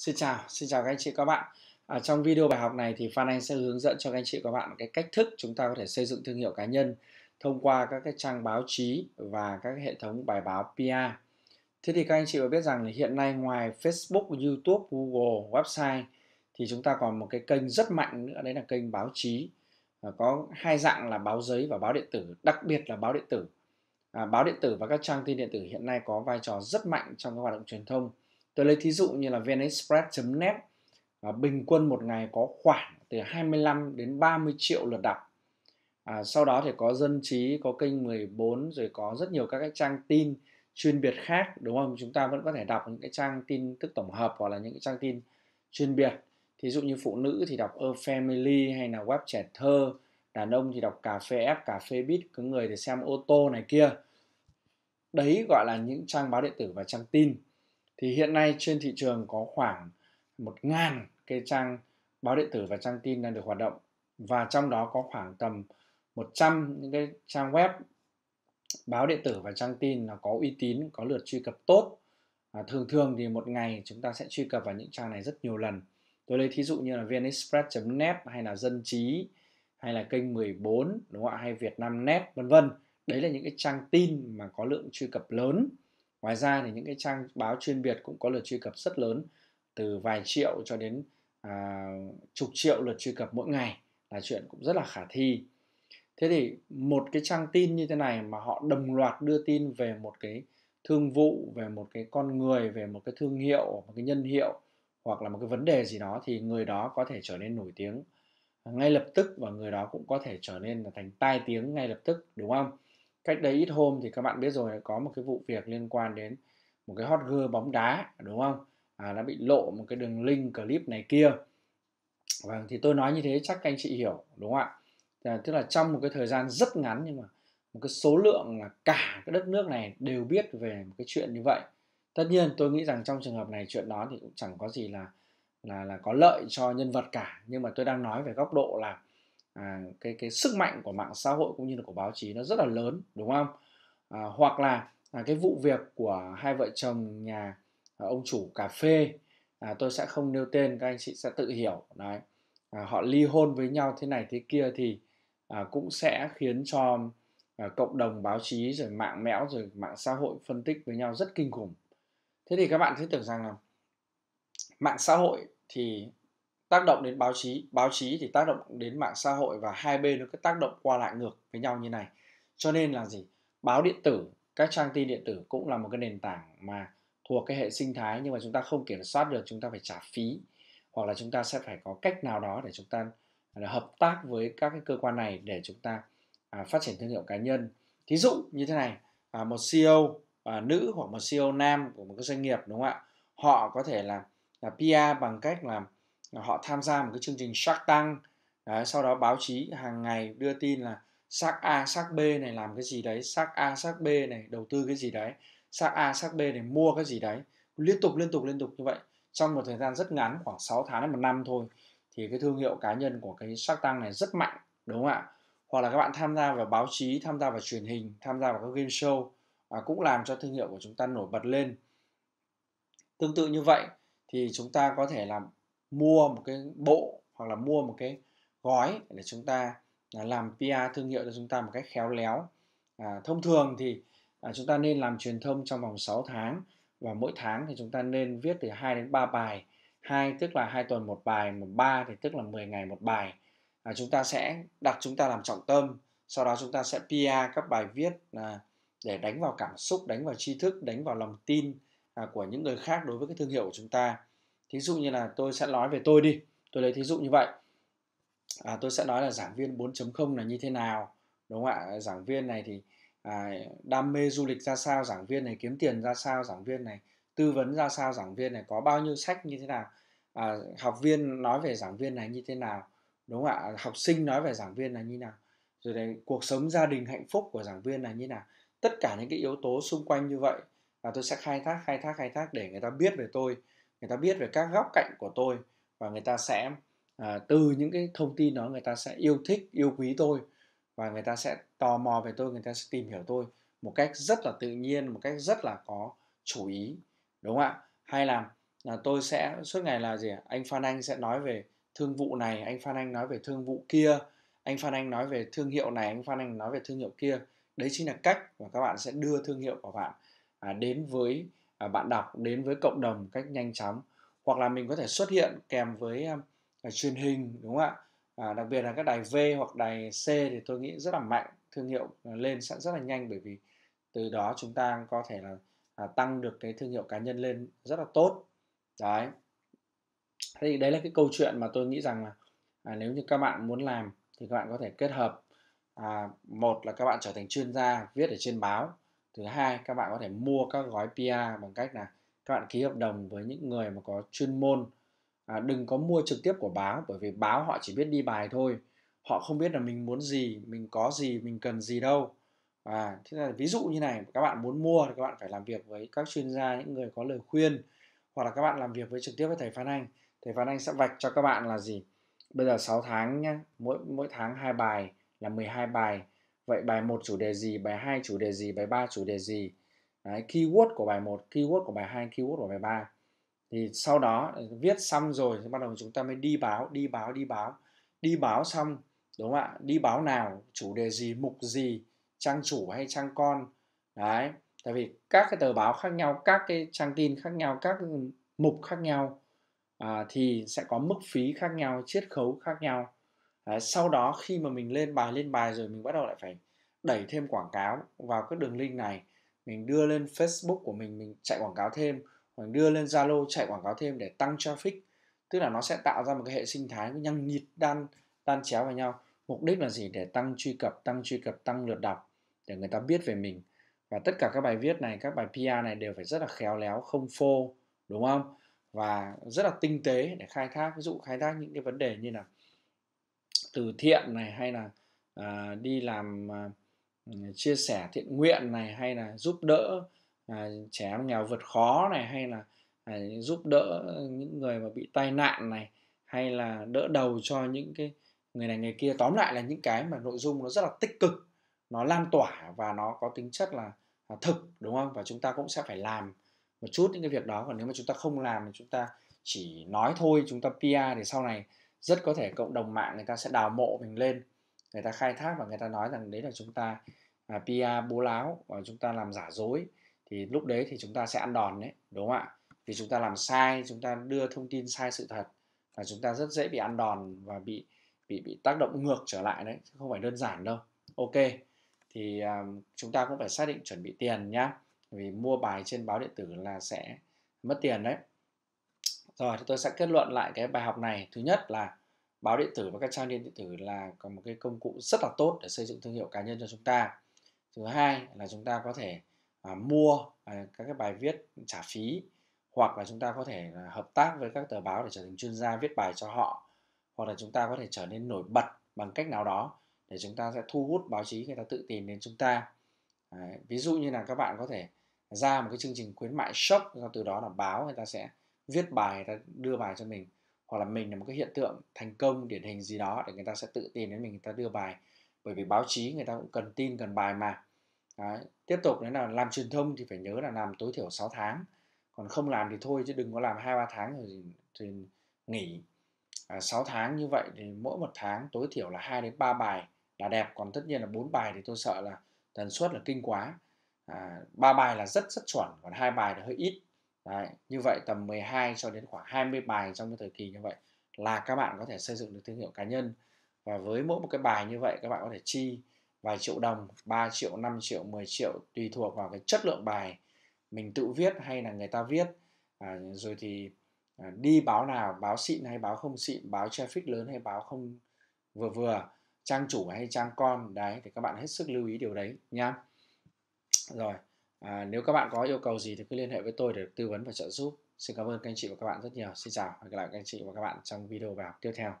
Xin chào, xin chào các anh chị các bạn. À, trong video bài học này thì Phan Anh sẽ hướng dẫn cho các anh chị các bạn cái cách thức chúng ta có thể xây dựng thương hiệu cá nhân thông qua các cái trang báo chí và các hệ thống bài báo PR. Thế thì các anh chị có biết rằng là hiện nay ngoài Facebook, YouTube, Google, website thì chúng ta còn một cái kênh rất mạnh nữa đấy là kênh báo chí. À, có hai dạng là báo giấy và báo điện tử, đặc biệt là báo điện tử. À, báo điện tử và các trang tin điện tử hiện nay có vai trò rất mạnh trong các hoạt động truyền thông tôi lấy thí dụ như là vnexpress.net à, bình quân một ngày có khoảng từ 25 đến 30 triệu lượt đọc à, sau đó thì có dân trí có kênh 14 rồi có rất nhiều các cái trang tin chuyên biệt khác đúng không chúng ta vẫn có thể đọc những cái trang tin tức tổng hợp hoặc là những cái trang tin chuyên biệt thí dụ như phụ nữ thì đọc A Family hay là web trẻ thơ đàn ông thì đọc cà phê ép cà phê bít có người thì xem ô tô này kia đấy gọi là những trang báo điện tử và trang tin thì hiện nay trên thị trường có khoảng một ngàn cái trang báo điện tử và trang tin đang được hoạt động và trong đó có khoảng tầm 100 những cái trang web báo điện tử và trang tin là có uy tín, có lượt truy cập tốt. À, thường thường thì một ngày chúng ta sẽ truy cập vào những trang này rất nhiều lần. Tôi lấy thí dụ như là vnexpress.net hay là dân trí hay là kênh 14 đúng không ạ hay Vietnamnet vân vân. Đấy là những cái trang tin mà có lượng truy cập lớn ngoài ra thì những cái trang báo chuyên biệt cũng có lượt truy cập rất lớn từ vài triệu cho đến à, chục triệu lượt truy cập mỗi ngày là chuyện cũng rất là khả thi thế thì một cái trang tin như thế này mà họ đồng loạt đưa tin về một cái thương vụ về một cái con người về một cái thương hiệu một cái nhân hiệu hoặc là một cái vấn đề gì đó thì người đó có thể trở nên nổi tiếng ngay lập tức và người đó cũng có thể trở nên là thành tai tiếng ngay lập tức đúng không cách đây ít hôm thì các bạn biết rồi có một cái vụ việc liên quan đến một cái hot girl bóng đá đúng không à, đã bị lộ một cái đường link clip này kia vâng thì tôi nói như thế chắc anh chị hiểu đúng không ạ à, tức là trong một cái thời gian rất ngắn nhưng mà một cái số lượng là cả cái đất nước này đều biết về một cái chuyện như vậy tất nhiên tôi nghĩ rằng trong trường hợp này chuyện đó thì cũng chẳng có gì là là là có lợi cho nhân vật cả nhưng mà tôi đang nói về góc độ là à, cái cái sức mạnh của mạng xã hội cũng như là của báo chí nó rất là lớn đúng không à, hoặc là à, cái vụ việc của hai vợ chồng nhà à, ông chủ cà phê à, tôi sẽ không nêu tên các anh chị sẽ tự hiểu đấy à, họ ly hôn với nhau thế này thế kia thì à, cũng sẽ khiến cho à, cộng đồng báo chí rồi mạng mẽo rồi mạng xã hội phân tích với nhau rất kinh khủng thế thì các bạn sẽ tưởng rằng là mạng xã hội thì tác động đến báo chí báo chí thì tác động đến mạng xã hội và hai bên nó cứ tác động qua lại ngược với nhau như này cho nên là gì báo điện tử các trang tin điện tử cũng là một cái nền tảng mà thuộc cái hệ sinh thái nhưng mà chúng ta không kiểm soát được chúng ta phải trả phí hoặc là chúng ta sẽ phải có cách nào đó để chúng ta hợp tác với các cái cơ quan này để chúng ta à, phát triển thương hiệu cá nhân thí dụ như thế này à, một CEO à, nữ hoặc một CEO nam của một cái doanh nghiệp đúng không ạ họ có thể là, là PR bằng cách là họ tham gia một cái chương trình Shark Tank Đấy, sau đó báo chí hàng ngày đưa tin là xác A, xác B này làm cái gì đấy, xác A, xác B này đầu tư cái gì đấy, xác A, xác B này mua cái gì đấy. Liên tục, liên tục, liên tục như vậy. Trong một thời gian rất ngắn, khoảng 6 tháng đến một năm thôi, thì cái thương hiệu cá nhân của cái xác tăng này rất mạnh, đúng không ạ? Hoặc là các bạn tham gia vào báo chí, tham gia vào truyền hình, tham gia vào các game show, à, cũng làm cho thương hiệu của chúng ta nổi bật lên. Tương tự như vậy, thì chúng ta có thể làm mua một cái bộ hoặc là mua một cái gói để chúng ta à, làm PR thương hiệu cho chúng ta một cách khéo léo à, thông thường thì à, chúng ta nên làm truyền thông trong vòng 6 tháng và mỗi tháng thì chúng ta nên viết từ 2 đến 3 bài 2 tức là 2 tuần một bài mà 3 thì tức là 10 ngày một bài à, chúng ta sẽ đặt chúng ta làm trọng tâm sau đó chúng ta sẽ PR các bài viết à, để đánh vào cảm xúc đánh vào tri thức đánh vào lòng tin à, của những người khác đối với cái thương hiệu của chúng ta thí dụ như là tôi sẽ nói về tôi đi tôi lấy thí dụ như vậy à, tôi sẽ nói là giảng viên 4.0 là như thế nào đúng không ạ giảng viên này thì à, đam mê du lịch ra sao giảng viên này kiếm tiền ra sao giảng viên này tư vấn ra sao giảng viên này có bao nhiêu sách như thế nào à, học viên nói về giảng viên này như thế nào đúng không ạ học sinh nói về giảng viên là như nào rồi đấy cuộc sống gia đình hạnh phúc của giảng viên là như nào tất cả những cái yếu tố xung quanh như vậy và tôi sẽ khai thác khai thác khai thác để người ta biết về tôi người ta biết về các góc cạnh của tôi và người ta sẽ à, từ những cái thông tin đó người ta sẽ yêu thích yêu quý tôi và người ta sẽ tò mò về tôi người ta sẽ tìm hiểu tôi một cách rất là tự nhiên một cách rất là có chủ ý đúng không ạ hay là là tôi sẽ suốt ngày là gì anh Phan Anh sẽ nói về thương vụ này anh Phan Anh nói về thương vụ kia anh Phan Anh nói về thương hiệu này anh Phan Anh nói về thương hiệu kia đấy chính là cách mà các bạn sẽ đưa thương hiệu của bạn à, đến với À, bạn đọc đến với cộng đồng cách nhanh chóng hoặc là mình có thể xuất hiện kèm với uh, truyền hình đúng không ạ à, đặc biệt là các đài V hoặc đài C thì tôi nghĩ rất là mạnh thương hiệu lên sẽ rất là nhanh bởi vì từ đó chúng ta có thể là à, tăng được cái thương hiệu cá nhân lên rất là tốt đấy thế thì đấy là cái câu chuyện mà tôi nghĩ rằng là à, nếu như các bạn muốn làm thì các bạn có thể kết hợp à, một là các bạn trở thành chuyên gia viết ở trên báo thứ hai các bạn có thể mua các gói PR bằng cách là các bạn ký hợp đồng với những người mà có chuyên môn à, đừng có mua trực tiếp của báo bởi vì báo họ chỉ biết đi bài thôi họ không biết là mình muốn gì mình có gì mình cần gì đâu và thế là ví dụ như này các bạn muốn mua thì các bạn phải làm việc với các chuyên gia những người có lời khuyên hoặc là các bạn làm việc với trực tiếp với thầy Phan Anh thầy Phan Anh sẽ vạch cho các bạn là gì bây giờ 6 tháng nhá mỗi mỗi tháng hai bài là 12 bài Vậy bài 1 chủ đề gì, bài 2 chủ đề gì, bài 3 chủ đề gì. Đấy, keyword của bài 1, keyword của bài 2, keyword của bài 3. Thì sau đó ừ, viết xong rồi thì bắt đầu chúng ta mới đi báo, đi báo, đi báo. Đi báo xong, đúng không ạ? Đi báo nào, chủ đề gì, mục gì, trang chủ hay trang con. Đấy, tại vì các cái tờ báo khác nhau, các cái trang tin khác nhau, các ừ, mục khác nhau à, thì sẽ có mức phí khác nhau, chiết khấu khác nhau Đấy, sau đó khi mà mình lên bài lên bài rồi mình bắt đầu lại phải đẩy thêm quảng cáo vào các đường link này mình đưa lên Facebook của mình mình chạy quảng cáo thêm hoặc đưa lên Zalo chạy quảng cáo thêm để tăng traffic tức là nó sẽ tạo ra một cái hệ sinh thái nhăng nhịt đan đan chéo vào nhau mục đích là gì để tăng truy cập tăng truy cập tăng lượt đọc để người ta biết về mình và tất cả các bài viết này các bài PR này đều phải rất là khéo léo không phô đúng không và rất là tinh tế để khai thác ví dụ khai thác những cái vấn đề như là từ thiện này hay là à, đi làm à, ừ, chia sẻ thiện nguyện này hay là giúp đỡ à, trẻ em nghèo vượt khó này hay là à, giúp đỡ những người mà bị tai nạn này hay là đỡ đầu cho những cái người này người kia tóm lại là những cái mà nội dung nó rất là tích cực nó lan tỏa và nó có tính chất là, là thực đúng không và chúng ta cũng sẽ phải làm một chút những cái việc đó còn nếu mà chúng ta không làm thì chúng ta chỉ nói thôi chúng ta PR thì sau này rất có thể cộng đồng mạng người ta sẽ đào mộ mình lên người ta khai thác và người ta nói rằng đấy là chúng ta à, pia bố láo và chúng ta làm giả dối thì lúc đấy thì chúng ta sẽ ăn đòn đấy đúng không ạ vì chúng ta làm sai chúng ta đưa thông tin sai sự thật và chúng ta rất dễ bị ăn đòn và bị bị bị tác động ngược trở lại đấy chứ không phải đơn giản đâu ok thì um, chúng ta cũng phải xác định chuẩn bị tiền nhá vì mua bài trên báo điện tử là sẽ mất tiền đấy rồi thì tôi sẽ kết luận lại cái bài học này thứ nhất là báo điện tử và các trang điện tử là có một cái công cụ rất là tốt để xây dựng thương hiệu cá nhân cho chúng ta thứ hai là chúng ta có thể à, mua à, các cái bài viết trả phí hoặc là chúng ta có thể à, hợp tác với các tờ báo để trở thành chuyên gia viết bài cho họ hoặc là chúng ta có thể trở nên nổi bật bằng cách nào đó để chúng ta sẽ thu hút báo chí người ta tự tìm đến chúng ta Đấy, ví dụ như là các bạn có thể ra một cái chương trình khuyến mại shop do từ đó là báo người ta sẽ viết bài ta đưa bài cho mình hoặc là mình là một cái hiện tượng thành công điển hình gì đó để người ta sẽ tự tìm đến mình người ta đưa bài bởi vì báo chí người ta cũng cần tin cần bài mà Đấy. tiếp tục đấy là làm truyền thông thì phải nhớ là làm tối thiểu 6 tháng còn không làm thì thôi chứ đừng có làm hai ba tháng rồi thì, thì nghỉ à, 6 tháng như vậy thì mỗi một tháng tối thiểu là 2 đến 3 bài là đẹp còn tất nhiên là bốn bài thì tôi sợ là tần suất là kinh quá à, 3 bài là rất rất chuẩn còn hai bài là hơi ít Đấy, như vậy tầm 12 cho đến khoảng 20 bài trong cái thời kỳ như vậy là các bạn có thể xây dựng được thương hiệu cá nhân và với mỗi một cái bài như vậy các bạn có thể chi vài triệu đồng 3 triệu 5 triệu 10 triệu tùy thuộc vào cái chất lượng bài mình tự viết hay là người ta viết à, rồi thì à, đi báo nào báo xịn hay báo không xịn báo traffic lớn hay báo không vừa vừa trang chủ hay trang con đấy thì các bạn hết sức lưu ý điều đấy nhá rồi À, nếu các bạn có yêu cầu gì thì cứ liên hệ với tôi để được tư vấn và trợ giúp. Xin cảm ơn các anh chị và các bạn rất nhiều. Xin chào và hẹn gặp lại các anh chị và các bạn trong video bài học tiếp theo.